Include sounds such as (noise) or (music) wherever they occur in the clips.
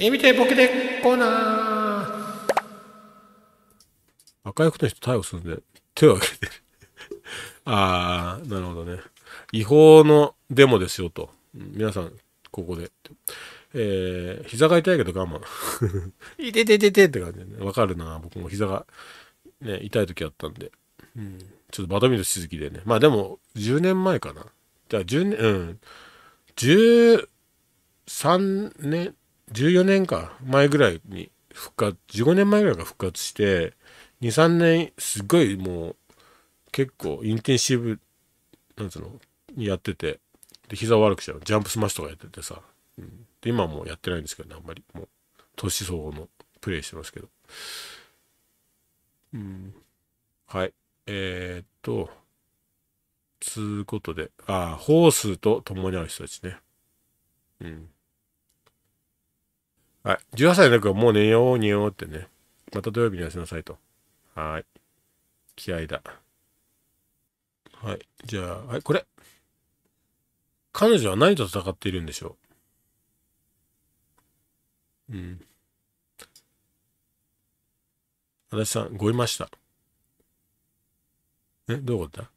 えみてボケてコーナー赤い服の人逮捕するんで、手を挙げてる (laughs) ああ、なるほどね。違法のデモですよと。皆さん、ここで。えー、膝が痛いけど我慢。いててててって感じでね。わかるな。僕も膝が、ね、痛い時あったんで。うん。ちょっとバドミントンし続きでね。まあでも、10年前かな。じゃあ10年、うん。13年、14年か前ぐらいに復活15年前ぐらいから復活して23年すごいもう結構インテンシブなんつうのやっててで膝を悪くしちゃうジャンプスマッシュとかやっててさ、うん、で今はもうやってないんですけどねあんまりもう年相応のプレイしてますけどうんはいえー、っとつうことでああホースと共にある人たちねうんはい。18歳の子はもう寝よう、寝ようってね。また土曜日に休せなさいと。はい。気合だ。はい。じゃあ、はい、これ。彼女は何と戦っているんでしょううん。足立さん、ごいました。え、どういうことだ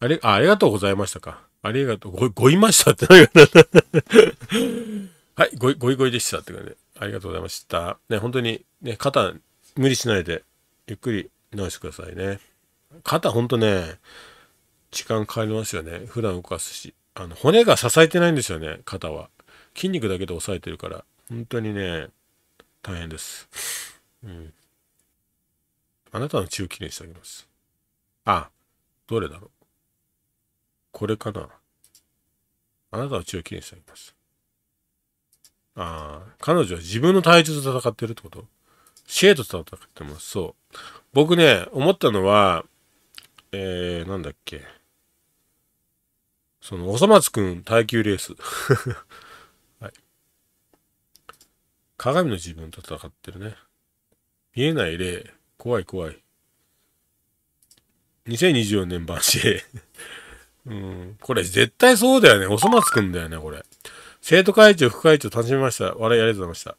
あり、あ、ありがとうございましたか。ありがとう。ご、ごいましたって何が (laughs) はい、ごい、ごいごいでしたって感じありがとうございました。ね、本当に、ね、肩、無理しないで、ゆっくり直してくださいね。肩、本当ね、時間かかりますよね。普段動かすし。あの、骨が支えてないんですよね、肩は。筋肉だけで抑えてるから。本当にね、大変です。うん。あなたの血をきれいにしてあげます。あ、どれだろう。これかな。あなたの血をきれいにしてあげます。ああ、彼女は自分の体重と戦ってるってことシェイと戦ってます。そう。僕ね、思ったのは、えー、なんだっけ。その、おそ松くん耐久レース。(laughs) はい。鏡の自分と戦ってるね。見えない例。怖い怖い。2024年版シェイ。うん。これ絶対そうだよね。おそ松くんだよね、これ。生徒会長、副会長、楽しみました。笑いありがとうございました。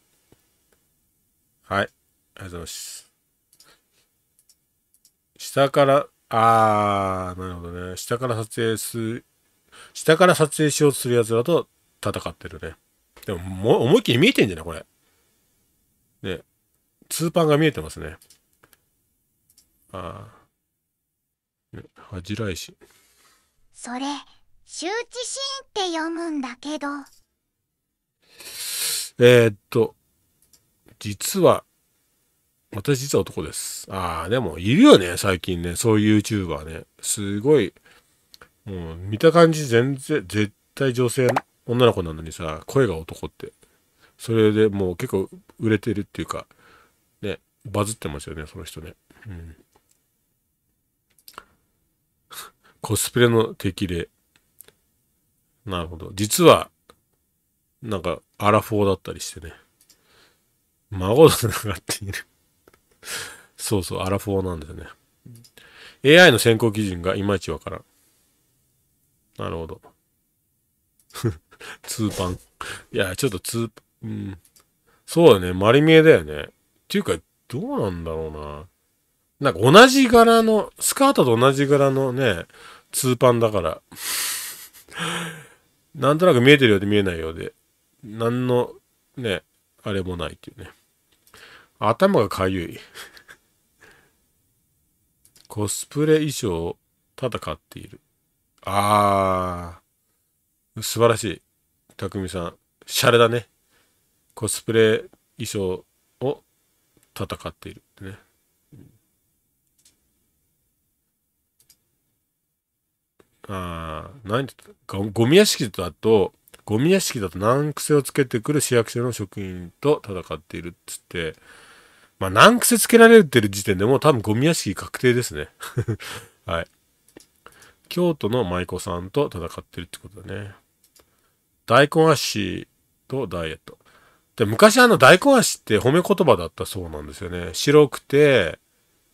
はい。ありがとうございます。下から、あー、なるほどね。下から撮影する、下から撮影しようとする奴らと戦ってるね。でも、も思いっきり見えてんじゃないこれ。ね。通販が見えてますね。あー。ね、恥じらいし。それ、周知シーンって読むんだけど。えー、っと、実は、私実は男です。ああ、でもいるよね、最近ね。そういう YouTuber ね。すごい、もう見た感じ全然、絶対女性、女の子なのにさ、声が男って。それでもう結構売れてるっていうか、ね、バズってますよね、その人ね。うん。コスプレの適齢。なるほど。実は、なんか、アラフォーだったりしてね。孫と繋がっているそうそう、アラフォーなんだよね。AI の選考基準がいまいちわからん。なるほど。(laughs) 通パン。いや、ちょっと通、うん。そうだね、丸見えだよね。っていうか、どうなんだろうな。なんか同じ柄の、スカートと同じ柄のね、ツーパンだから。(laughs) なんとなく見えてるようで見えないようで。何のね、あれもないっていうね。頭がかゆい (laughs) コスプレ衣装をただ買っている。あー、素晴らしい。匠さん、シャレだね。コスプレ衣装を戦っているってね。ああ、何ゴミ屋敷だと、ゴミ屋敷だと難癖をつけてくる市役所の職員と戦っているっつって、まあ、難癖つけられてる時点でもう多分ゴミ屋敷確定ですね。(laughs) はい。京都の舞妓さんと戦ってるってことだね。大根足とダイエット。で、昔あの大根足って褒め言葉だったそうなんですよね。白くて、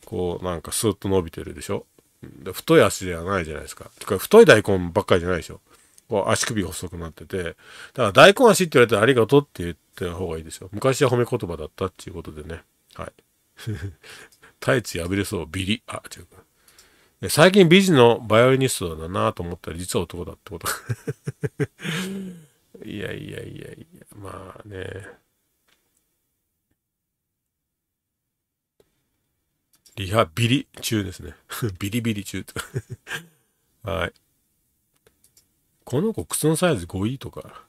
こうなんかスーッと伸びてるでしょで太い足ではないじゃないですか。てか太い大根ばっかりじゃないでしょ。足首細くなってて、だから大根足って言われたらありがとうって言った方がいいですよ。昔は褒め言葉だったっていうことでね。はい。タイツ破れそう、ビリ。あ、違うか。最近美人のバイオリニストだなと思ったら実は男だってこと (laughs) いやいやいやいや、まあね。リハビリ中ですね。(laughs) ビリビリ中 (laughs) はい。この子靴のサイズ5位とか、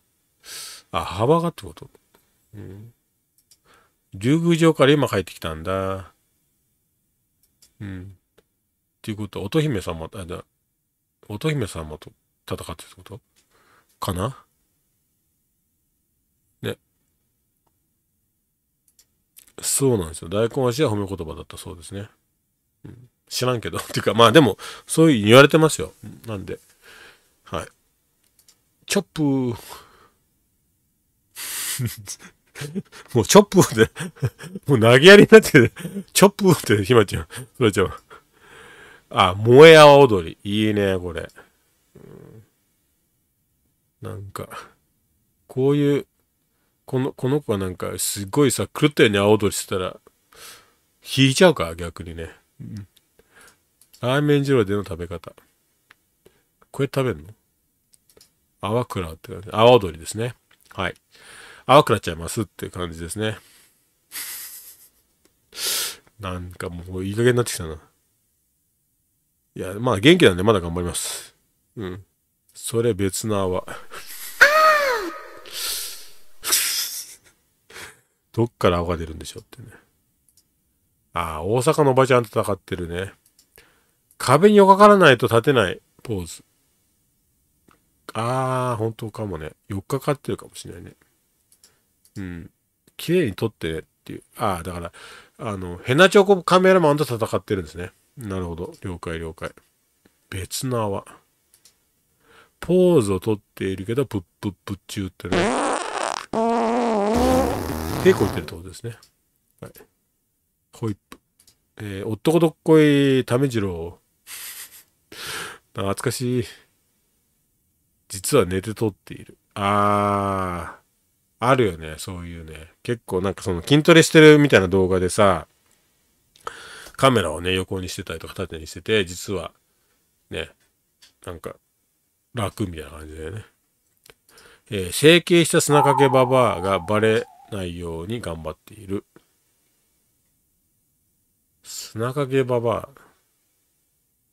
あ、幅がってこと。うん。竜宮城から今帰ってきたんだ。うん。っていうことは、乙姫様、あ、だ、乙姫様と戦ってってことかなね。そうなんですよ。大根足は褒め言葉だったそうですね。うん、知らんけど。(laughs) っていうか、まあでも、そういう言われてますよ。なんで。はい。チョップもうチョップってもう投げやりになってる。チョップって、ひまちゃん、そらちゃん。あ、萌え泡踊り。いいね、これ。なんか、こういう、この、この子はなんか、すごいさ、狂ったように泡踊りしてたら、引いちゃうか、逆にね。うん、ラーメン二郎での食べ方。これ食べんの泡倉って感じ。泡踊りですね。はい。泡倉ちゃいますって感じですね。なんかもういい加減になってきたな。いや、まあ元気なんでまだ頑張ります。うん。それ別の泡。(laughs) どっから泡が出るんでしょうってね。ああ、大阪のおばちゃんと戦ってるね。壁によかからないと立てないポーズ。ああ、本当かもね。4日かかってるかもしれないね。うん。綺麗に撮ってねっていう。ああ、だから、あの、ヘナチョコカメラマンと戦ってるんですね。なるほど。了解了解。別の泡。ポーズを撮っているけど、プップップッチューってね。手こいてるってことですね。はい。ホイップ。えー、男どっこい、じろう。懐かしい。実は寝て撮っている。あー、あるよね、そういうね。結構なんかその筋トレしてるみたいな動画でさ、カメラをね、横にしてたりとか縦にしてて、実は、ね、なんか、楽みたいな感じだよね。えー、整形した砂かけババアがバレないように頑張っている。砂かけババア。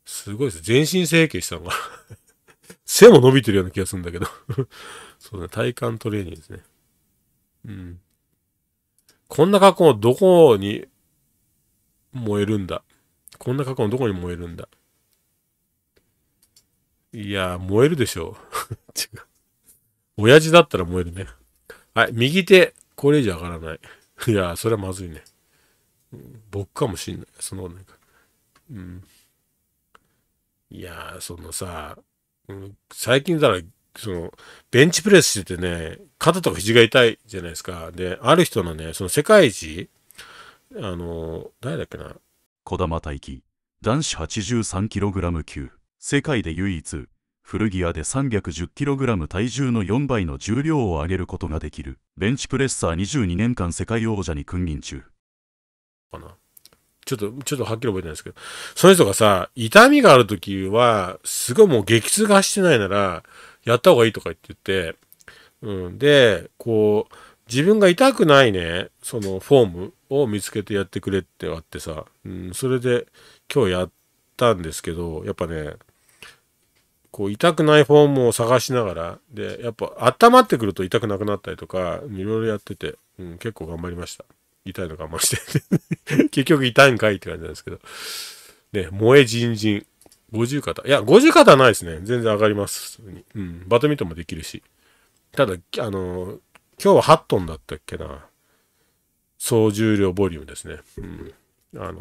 すごいです。全身整形したのが。背も伸びてるような気がするんだけど (laughs) そうだね、体幹トレーニングですね。うん。こんな格好のどこに燃えるんだ。こんな格好のどこに燃えるんだ。いや燃えるでしょう。(laughs) 違う。親父だったら燃えるね。はい、右手。これ以上上がらない。いやそれはまずいね。僕かもしんない。そのなんか。うん。いやそのさ、最近だら、その、ベンチプレスしててね、肩とか肘が痛いじゃないですか。で、ある人のね、その世界一、あの、誰だっけな。児玉大輝、男子 83kg 級、世界で唯一、古着屋で 310kg 体重の4倍の重量を上げることができる、ベンチプレッサー22年間世界王者に君臨中。かな。ちょっと、ちょっとはっきり覚えてないですけど、その人がさ、痛みがある時は、すごいもう激痛が走ってないなら、やった方がいいとか言って言って、うん。で、こう、自分が痛くないね、そのフォームを見つけてやってくれってあってさ、うん、それで今日やったんですけど、やっぱね、こう痛くないフォームを探しながら、で、やっぱ温まってくると痛くなくなったりとか、いろいろやってて、うん、結構頑張りました。痛いのかまして (laughs) 結局痛いんかいって感じなんですけど。ね、萌えじんじん。五十肩。いや、五十肩はないですね。全然上がります。普通に。うん。バドミントンもできるし。ただ、あのー、今日は8トンだったっけな。総重量ボリュームですね。うん。あの、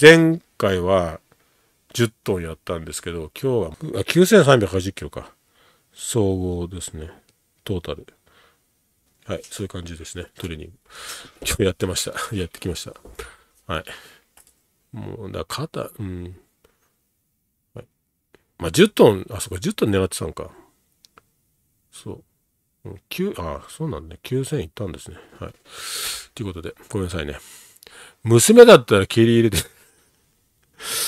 前回は10トンやったんですけど、今日は、9380キロか。総合ですね。トータル。はい、そういう感じですね。トレーニング。今日やってました。(laughs) やってきました。はい。もう、だ肩、うん。はい。まあ、10トン、あ、そっか、10トン狙ってたんか。そう。うん、9、あ、そうなんだね。9000いったんですね。はい。ということで、ごめんなさいね。娘だったら蹴り入れて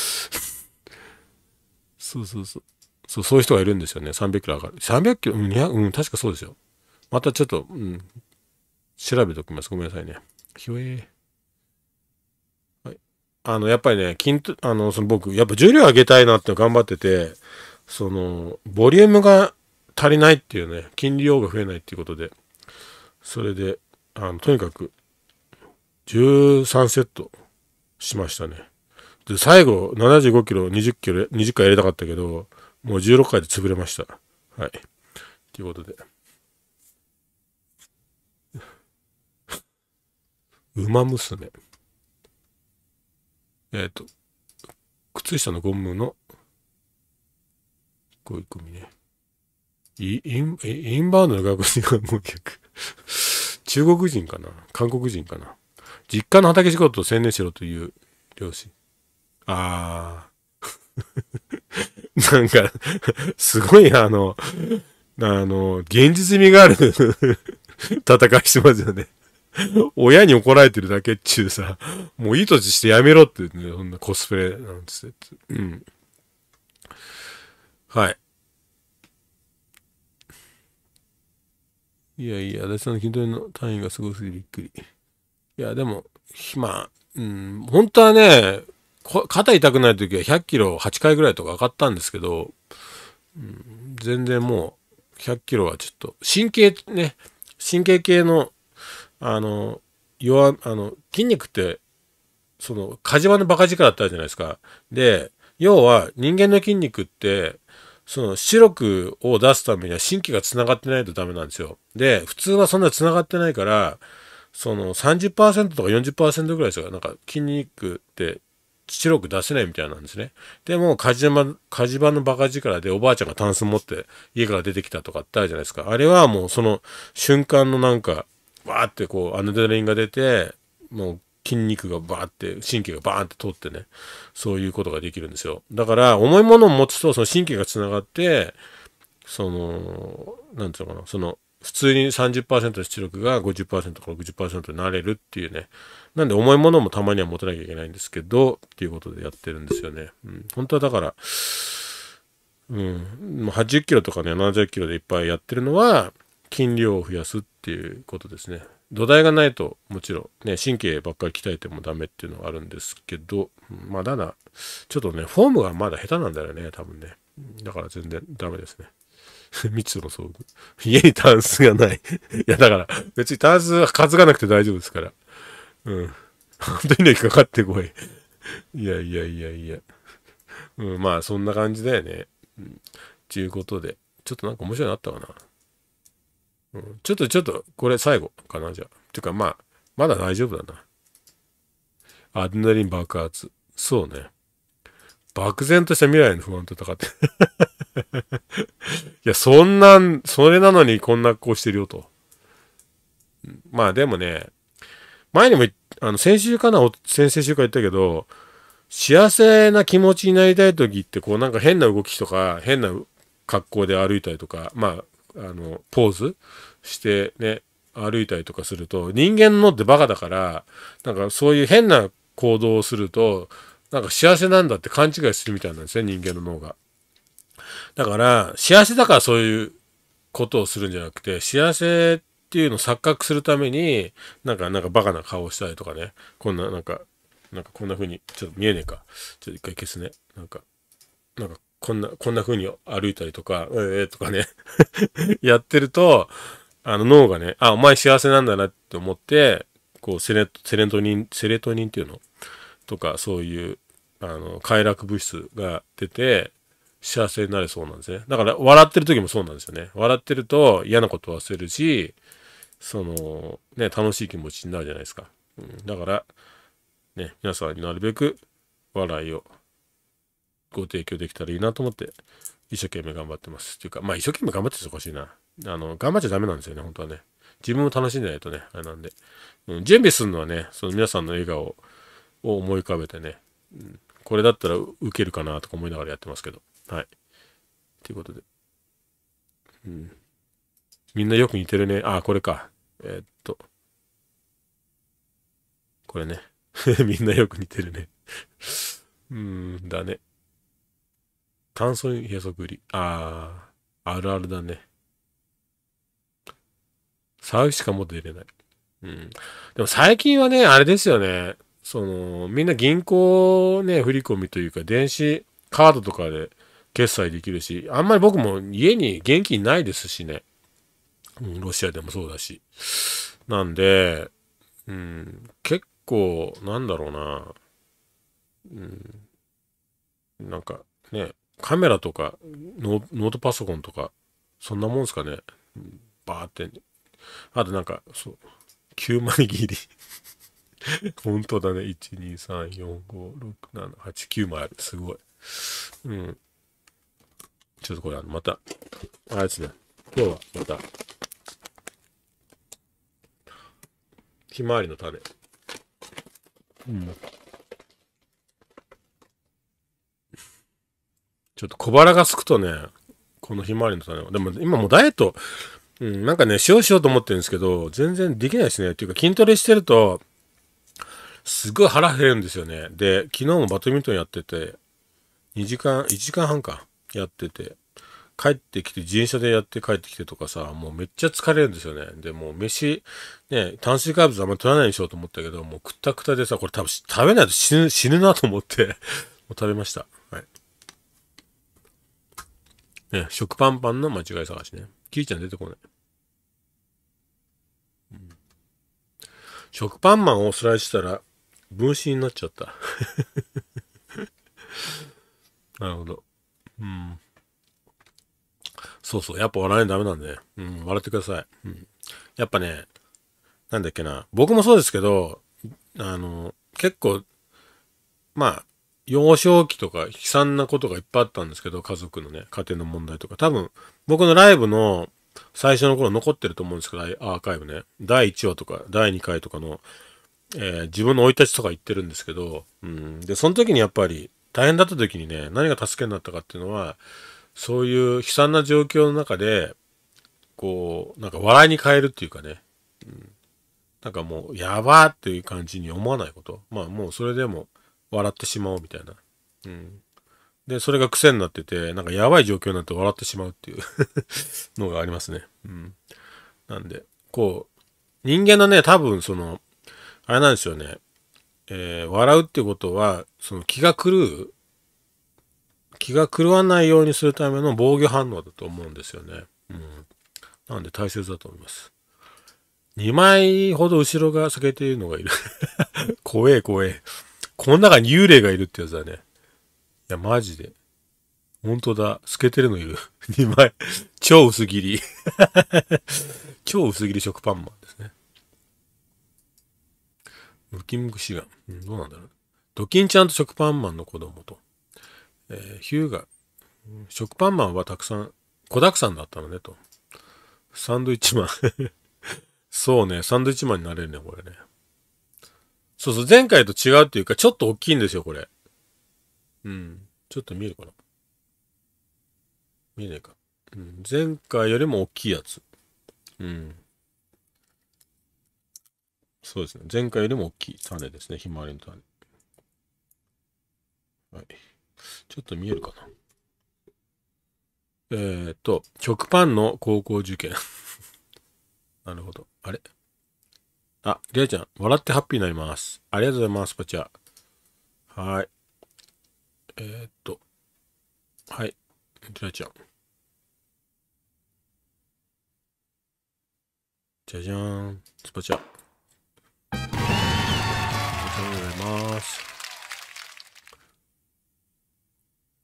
(laughs) そうそうそう。そう、そういう人がいるんですよね。300キロ上がる。300キロ、うん、うん、確かそうですよ。またちょっと、うん、調べておきます。ごめんなさいね。ひょえー。はい。あの、やっぱりね、筋ト、あの、その僕、やっぱ重量上げたいなって頑張ってて、その、ボリュームが足りないっていうね、筋量が増えないっていうことで、それで、あの、とにかく、13セットしましたね。で、最後、75キロ、20キロ、20回やりたかったけど、もう16回で潰れました。はい。ということで。馬娘。えっ、ー、と、靴下のゴムの、こういう組ね。イインインバウンドの外国人観光客。(laughs) 中国人かな韓国人かな実家の畑仕事を専念しろという漁師。あー。(laughs) なんか、すごいあの、あの、現実味がある戦いしてますよね (laughs) 親に怒られてるだけっちゅうさ、もういい年してやめろってね、そんなコスプレなんつって。うん。はい。いやいや、私の筋トレの単位がすごすぎびっくり。いや、でも、まあ、うん、本当はね、肩痛くない時は100キロ8回ぐらいとか上がったんですけど、うん、全然もう100キロはちょっと、神経ね、神経系のあの弱あの筋肉ってその火事場のバカ力ってあるじゃないですか。で要は人間の筋肉ってその視力を出すためには神経が繋がってないとダメなんですよ。で普通はそんな繋がってないからその30%とか40%ぐらいですよ。なんか筋肉って白く出せないみたいなんですね。でも、火事場、火事場のバカ力でおばあちゃんがタンス持って家から出てきたとかってあるじゃないですか。あれはもうその瞬間のなんか、バーってこう、アナドレインが出て、もう筋肉がバーって、神経がバーンって通ってね、そういうことができるんですよ。だから、重いものを持つと、その神経が繋がって、その、なんていうのかな、その、普通に30%の出力が50%から60%になれるっていうね。なんで重いものもたまには持たなきゃいけないんですけど、っていうことでやってるんですよね。うん。本当はだから、うん。80キロとかね、70キロでいっぱいやってるのは、筋量を増やすっていうことですね。土台がないと、もちろんね、神経ばっかり鍛えてもダメっていうのはあるんですけど、まあ、な、だ、ちょっとね、フォームがまだ下手なんだよね、多分ね。だから全然ダメですね。密 (laughs) 度の遭遇。家にタンスがないいや、だから、別にタンスは担がなくて大丈夫ですから。うん。本当にね、かかってこい。いやいやいやいや。うん、まあ、そんな感じだよね。うん、ゅうことで、ちょっとなんか面白いのあったかな。うん、ちょっとちょっと、これ最後かな、じゃあ。てかまあ、まだ大丈夫だな。アドレリン爆発。そうね。漠然とした未来の不安と戦って。(laughs) いや、そんなん、それなのにこんな格好してるよと。まあでもね、前にも、あの、先週かな、先々週か言ったけど、幸せな気持ちになりたい時って、こうなんか変な動きとか、変な格好で歩いたりとか、まあ、あの、ポーズしてね、歩いたりとかすると、人間のってバカだから、なんかそういう変な行動をすると、なんか幸せなんだって勘違いするみたいなんですね、人間の脳が。だから、幸せだからそういうことをするんじゃなくて、幸せっていうのを錯覚するために、なんか、なんかバカな顔をしたりとかね、こんな、なんか、なんかこんな風に、ちょっと見えねえか。ちょっと一回消すね。なんか、なんかこんな、こんな風に歩いたりとか、ええー、とかね (laughs) やってると、あの脳がね、あ、お前幸せなんだなって思って、こうセレ、セレトニン、セレトニンっていうのとか、そういう、あの、快楽物質が出て、幸せになれそうなんですね。だから、笑ってる時もそうなんですよね。笑ってると嫌なこと忘れるし、その、ね、楽しい気持ちになるじゃないですか。うん、だから、ね、皆さんになるべく笑いをご提供できたらいいなと思って、一生懸命頑張ってます。っていうか、まあ一生懸命頑張っててほしいな。あの、頑張っちゃダメなんですよね、本当はね。自分も楽しんでないとね、あれなんで。うん、準備するのはね、その皆さんの笑顔を思い浮かべてね、うん、これだったらウケるかなとか思いながらやってますけど。はい。ということで。うん。みんなよく似てるね。あ、これか。えー、っと。これね。(laughs) みんなよく似てるね (laughs) うんだね。炭素閉塞売り。ああ、あるあるだね。騒ぎしかもう出れない。うん。でも最近はね、あれですよね。その、みんな銀行ね、振り込みというか、電子カードとかで決済できるし、あんまり僕も家に現金ないですしね。うん、ロシアでもそうだし。なんで、うん、結構、なんだろうな。うん、なんかね、カメラとかノートパソコンとか、そんなもんすかね。バーって。あとなんか、そう、9枚切り。(laughs) 本当だね。1、2、3、4、5、6、7、8、9枚ある。すごい。うん。ちょっとこれ、あの、また、あれですね。今日はまた、ひまわりの種。うん。ちょっと小腹がすくとね、このひまわりの種を。でも今もうダイエット、うん、なんかね、しようしようと思ってるんですけど、全然できないですね。っていうか筋トレしてると、すごい腹減るんですよね。で、昨日もバドミントンやってて、2時間、1時間半か、やってて、帰ってきて、自転車でやって帰ってきてとかさ、もうめっちゃ疲れるんですよね。で、もう飯、ね、炭水化物あんまり取らないでにしようと思ったけど、もうくたくたでさ、これ多分食べないと死ぬ、死ぬなと思ってもう食べました。ね、食パンパンの間違い探しね。キーちゃん出てこない。うん、食パンマンをスライスしたら、分身になっちゃった。(laughs) なるほど。うん。そうそう。やっぱ笑えんダメなんで、うん、笑ってください。うん。やっぱね、なんだっけな。僕もそうですけど、あの、結構、まあ、幼少期とか悲惨なことがいっぱいあったんですけど、家族のね、家庭の問題とか。多分、僕のライブの最初の頃残ってると思うんですけど、アーカイブね。第1話とか、第2回とかの、えー、自分の生い立ちとか言ってるんですけど、うん。で、その時にやっぱり、大変だった時にね、何が助けになったかっていうのは、そういう悲惨な状況の中で、こう、なんか笑いに変えるっていうかね、うん、なんかもう、やばーっていう感じに思わないこと。まあもうそれでも、笑ってしまおうみたいな。うん。で、それが癖になってて、なんかやばい状況になって笑ってしまうっていう (laughs) のがありますね。うん。なんで、こう、人間のね、多分その、あれなんですよね。えー、笑うっていうことは、その気が狂う、気が狂わないようにするための防御反応だと思うんですよね。うん。なんで大切だと思います。2枚ほど後ろが裂けているのがいる怖え (laughs) 怖え。この中に幽霊がいるってやつだね。いや、マジで。本当だ。透けてるのいる。2 (laughs) 枚。超薄切り。(laughs) 超薄切り食パンマンですね。ムキムキシガン。どうなんだろう。ドキンちゃんと食パンマンの子供と。えー、ヒューが、食パンマンはたくさん、子沢山だったのね、と。サンドイッチマン (laughs) そうね、サンドイッチマンになれるね、これね。そうそう、前回と違うっていうか、ちょっと大きいんですよ、これ。うん。ちょっと見えるかな見えないか。うん。前回よりも大きいやつ。うん。そうですね。前回よりも大きい種ですね。ひまわりの種。はい。ちょっと見えるかな。えー、っと、食パンの高校受験 (laughs) なるほど。あれあ、りあちゃん、笑ってハッピーになります。ありがとうございます、パチャ。はい。えー、っと、はい、りあちゃん。じゃじゃーん、スパチャ。ありがとうございます。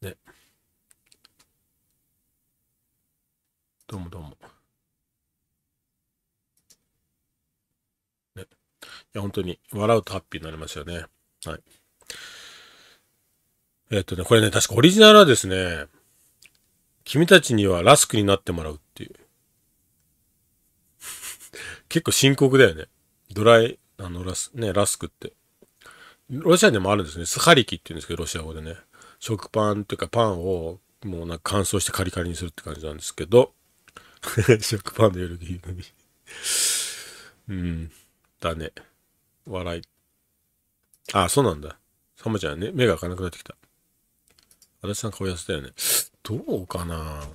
ね。どうもどうも。や、本当に、笑うとハッピーになりますよね。はい。えっとね、これね、確かオリジナルはですね、君たちにはラスクになってもらうっていう。(laughs) 結構深刻だよね。ドライ、あの、ラス、ね、ラスクって。ロシアでもあるんですね。スハリキって言うんですけど、ロシア語でね。食パンっていうかパンをもうなんか乾燥してカリカリにするって感じなんですけど、(laughs) 食パンの夜でいいのに。うん。だね。笑い。ああ、そうなんだ。サムちゃんね、目が開かなくなってきた。立さん顔痩せたよね。どうかなっ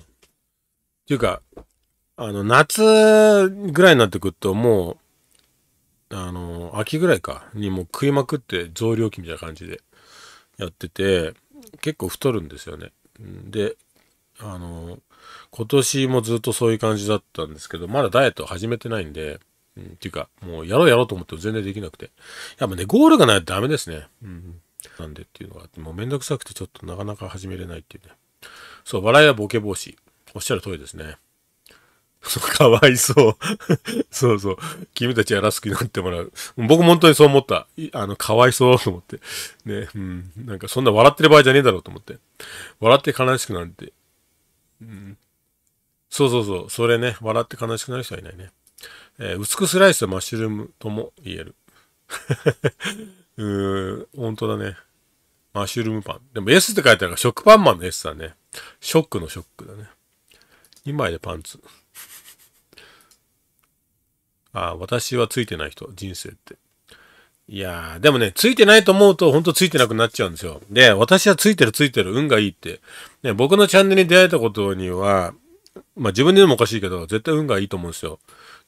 ていうか、あの、夏ぐらいになってくると、もう、あの、秋ぐらいか、にもう食いまくって増量期みたいな感じでやってて、結構太るんですよね。で、あの、今年もずっとそういう感じだったんですけど、まだダイエット始めてないんで、うん、っていうか、もうやろうやろうと思っても全然できなくて。やっぱね、ゴールがないとダメですね。うん。なんでっていうのがあって、もうめんどくさくてちょっとなかなか始めれないっていうね。そう、笑いはボケ防止。おっしゃる通りですね。(laughs) かわいそう。(laughs) そうそう。君たちやらす気になってもらう。僕も本当にそう思った。あの、かわいそうと思って。ね、うん。なんかそんな笑ってる場合じゃねえだろうと思って。笑って悲しくなるって。うん。そうそうそう。それね、笑って悲しくなる人はいないね。えー、薄くスライスマッシュルームとも言える。(laughs) うーん、本当だね。マッシュルームパン。でも S って書いてあるから食パンマンの S だね。ショックのショックだね。2枚でパンツ。あ、私はついてない人、人生って。いやー、でもね、ついてないと思うと、ほんとついてなくなっちゃうんですよ。で、私はついてるついてる、運がいいって。ね、僕のチャンネルに出会えたことには、まあ自分でもおかしいけど、絶対運がいいと思うんですよ。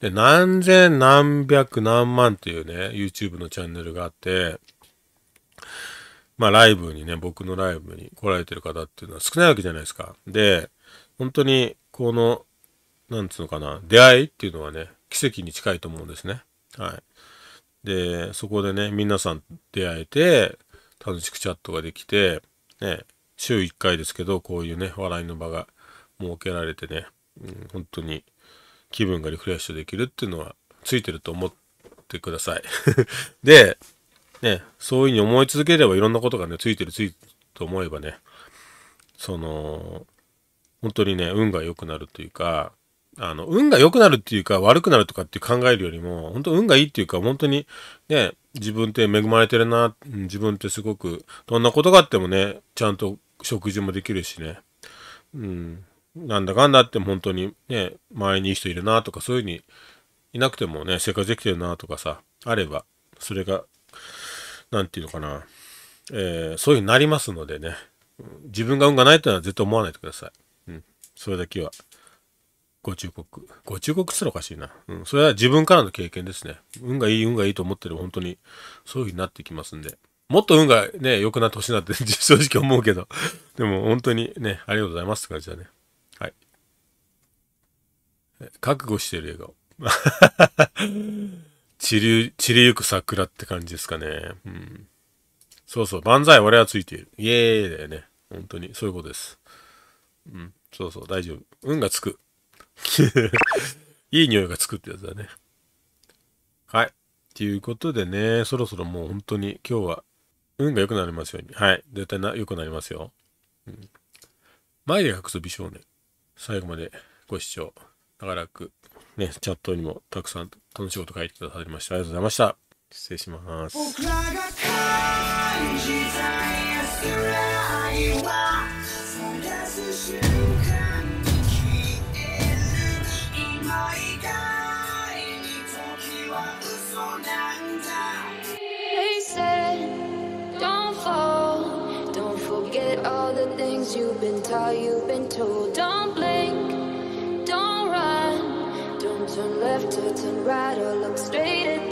で、何千何百何万っていうね、YouTube のチャンネルがあって、まあライブにね、僕のライブに来られてる方っていうのは少ないわけじゃないですか。で、本当に、この、なんつうのかな、出会いっていうのはね、奇跡に近いと思うんですね。はい。で、そこでね、皆さん出会えて、楽しくチャットができて、ね、週1回ですけど、こういうね、笑いの場が設けられてね、うん、本当に気分がリフレッシュできるっていうのはついてると思ってください。(laughs) で、ね、そういうふうに思い続ければいろんなことがね、ついてるついてると思えばね、その、本当にね、運が良くなるというか、あの、運が良くなるっていうか、悪くなるとかって考えるよりも、本当運がいいっていうか、本当にね、自分って恵まれてるな、自分ってすごく、どんなことがあってもね、ちゃんと食事もできるしね、うん、なんだかんだって本当にね、前にいい人いるなとか、そういうふうにいなくてもね、生活できてるなとかさ、あれば、それが、なんていうのかな、えー、そういうふうになりますのでね、自分が運がないというのは絶対思わないでください。うん。それだけは、ご忠告。ご忠告すらおかしいな。うん。それは自分からの経験ですね。運がいい、運がいいと思ってる、本当に、そういうふうになってきますんで。もっと運がね、良くなってほしいなって (laughs) 正直思うけどでも本当にね、ありがとうございますって感じだね。覚悟してる笑顔。散 (laughs) り、散りゆく桜って感じですかね。うん。そうそう、万歳俺はついている。イエーイだよね。本当に、そういうことです。うん、そうそう、大丈夫。運がつく。(laughs) いい匂いがつくってやつだね。はい。ということでね、そろそろもう本当に今日は運が良くなりますように。はい。絶対な良くなりますよ。うん、前で隠す美少年。最後までご視聴。長らく、ね、チャットにもたくさん楽しいこと書いてくださりました。ありがとうございました。失礼します。don't fall Don't forget all the things you've been taught you've been told Don't turn right or look straight at